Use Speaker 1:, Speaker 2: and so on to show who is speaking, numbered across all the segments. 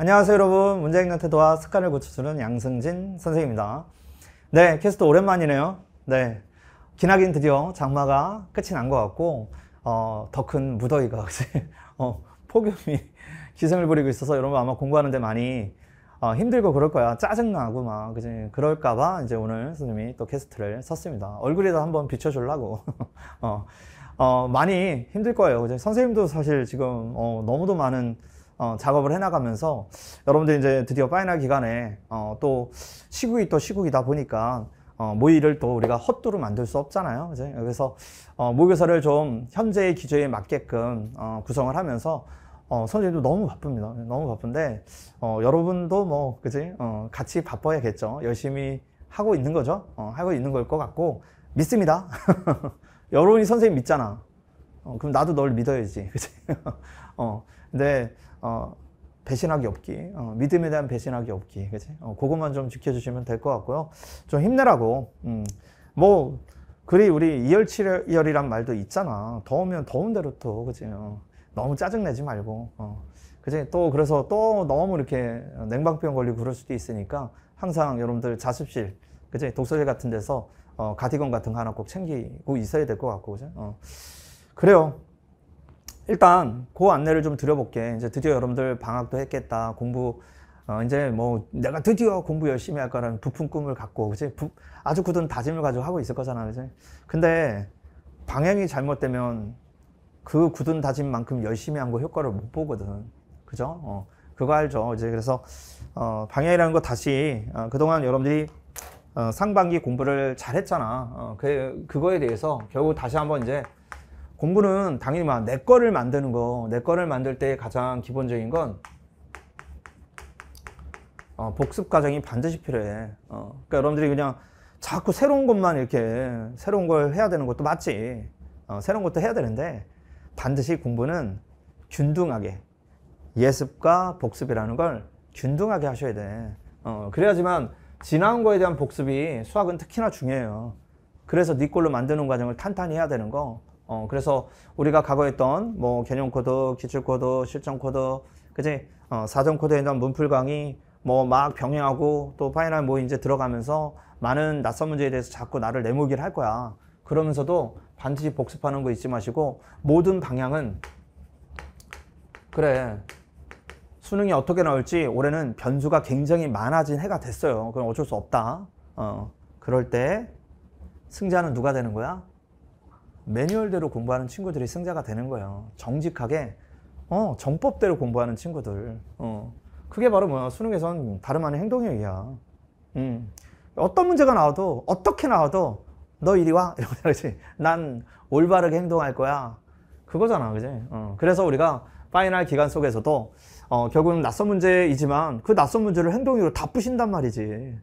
Speaker 1: 안녕하세요 여러분 문재인 태도와 습관을 고쳐주는 양승진 선생입니다 네 캐스트 오랜만이네요 네 기나긴 드디어 장마가 끝이 난 것 같고 어, 더 큰 무더위가 어, 폭염이 기승을 부리고 있어서 여러분 아마 공부하는 데 많이 어, 힘들고 그럴 거야 짜증나고 막 그지 그럴까봐 이제 오늘 선생님이 또 캐스트를 썼습니다 얼굴에다 한번 비춰주려고 어, 어, 많이 힘들 거예요 그치? 선생님도 사실 지금 어, 너무도 많은 어, 작업을 해나가면서 여러분들 이제 드디어 파이널 기간에 어, 또 시국이 또 시국이다 보니까 어, 모의를 또 우리가 헛도로 만들 수 없잖아요. 이제 그래서 어, 모의교사를 좀 현재의 기조에 맞게끔 어, 구성을 하면서 어, 선생님도 너무 바쁩니다. 너무 바쁜데 어, 여러분도 뭐 그지 어, 같이 바빠야겠죠. 열심히 하고 있는 거죠. 어, 하고 있는 걸 것 같고 믿습니다. 여러분이 선생님 믿잖아. 어, 그럼 나도 널 믿어야지. 그치? 어, 근데, 어, 배신하기 없기. 어, 믿음에 대한 배신하기 없기. 그치? 어, 그것만 좀 지켜주시면 될 것 같고요. 좀 힘내라고. 음, 뭐, 그리 우리 이열치열이란 말도 있잖아. 더우면 더운 대로 또, 그치? 어, 너무 짜증내지 말고. 어, 그치? 또, 그래서 또 너무 이렇게 냉방병 걸리고 그럴 수도 있으니까 항상 여러분들 자습실, 그치? 독서실 같은 데서 어, 가디건 같은 거 하나 꼭 챙기고 있어야 될 것 같고, 그죠? 어. 그래요. 일단 그 안내를 좀 드려볼게. 이제 드디어 여러분들 방학도 했겠다. 공부 어, 이제 뭐 내가 드디어 공부 열심히 할 거라는 부푼 꿈을 갖고 그지 아주 굳은 다짐을 가지고 하고 있을 거잖아 그지 근데 방향이 잘못되면 그 굳은 다짐만큼 열심히 한 거 효과를 못 보거든 그죠 어, 그거 알죠 이제 그래서 어, 방향이라는 거 다시 어, 그동안 여러분들이 어, 상반기 공부를 잘했잖아 어, 그 그거에 대해서 결국 다시 한번 이제 공부는 당연히 막내 거를 만드는 거, 내 거를 만들 때 가장 기본적인 건 어, 복습 과정이 반드시 필요해. 어, 그러니까 여러분들이 그냥 자꾸 새로운 것만 이렇게 새로운 걸 해야 되는 것도 맞지. 어, 새로운 것도 해야 되는데 반드시 공부는 균등하게 예습과 복습이라는 걸 균등하게 하셔야 돼. 어, 그래야지만 지나온 거에 대한 복습이 수학은 특히나 중요해요. 그래서 네 걸로 만드는 과정을 탄탄히 해야 되는 거 어, 그래서 우리가 과거 했던 뭐 개념 코드, 기출 코드, 실전 코드, 그지? 어, 사전 코드에 대한 문풀 강의 뭐 막 병행하고 또 파이널 뭐 이제 들어가면서 많은 낯선 문제에 대해서 자꾸 나를 내몰기를 할 거야. 그러면서도 반드시 복습하는 거 잊지 마시고 모든 방향은 그래 수능이 어떻게 나올지 올해는 변수가 굉장히 많아진 해가 됐어요. 그럼 어쩔 수 없다. 어, 그럴 때 승자는 누가 되는 거야? 매뉴얼대로 공부하는 친구들이 승자가 되는 거예요. 정직하게 어, 정법대로 공부하는 친구들. 어. 그게 바로 뭐야? 수능에선 다름 아닌 행동형의야 음. 어떤 문제가 나와도 어떻게 나와도 너 이리 와 이러고 그러지. 난 올바르게 행동할 거야. 그거잖아, 그지? 어. 그래서 우리가 파이널 기간 속에서도 어, 결국은 낯선 문제이지만 그 낯선 문제를 행동으로 다 푸신단 말이지.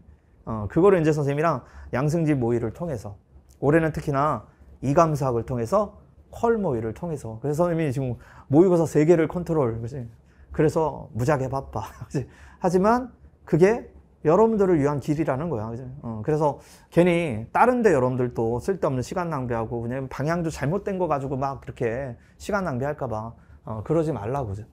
Speaker 1: 어, 그거를 이제 선생님이랑 양승지 모의를 통해서 올해는 특히나 이감사학을 통해서 컬모이를 통해서 그래서 선생님이 지금 모의고사 세 개를 컨트롤 그치 그래서 무지하게 바빠 그치 하지만 그게 여러분들을 위한 길이라는 거야 그지 어, 그래서 괜히 다른데 여러분들 도 쓸데없는 시간 낭비하고 그냥 방향도 잘못된 거 가지고 막 그렇게 시간 낭비할까봐 어, 그러지 말라고 그치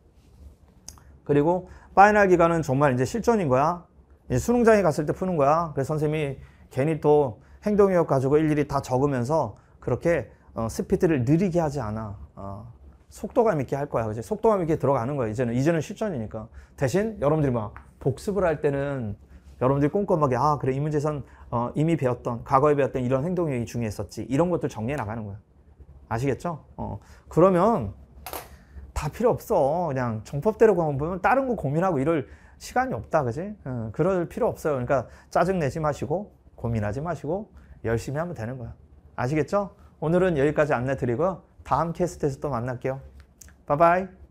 Speaker 1: 그리고 파이널 기간은 정말 이제 실전인 거야 이제 수능장에 갔을 때 푸는 거야 그래서 선생님이 괜히 또 행동력 가지고 일일이 다 적으면서 그렇게 어, 스피드를 느리게 하지 않아. 어, 속도감 있게 할 거야. 그지? 속도감 있게 들어가는 거야. 이제는 이제는 실전이니까. 대신 여러분들이 막 복습을 할 때는 여러분들이 꼼꼼하게 아 그래 이 문제선 어, 이미 배웠던 과거에 배웠던 이런 행동이 중요했었지 이런 것들 정리해 나가는 거야. 아시겠죠? 어, 그러면 다 필요 없어. 그냥 정법대로 가면 보면 다른 거 고민하고 이럴 시간이 없다, 그지? 어, 그럴 필요 없어요. 그러니까 짜증 내지 마시고 고민하지 마시고 열심히 하면 되는 거야. 아시겠죠? 오늘은 여기까지 안내 드리고요. 다음 캐스트에서 또 만날게요. 바이바이.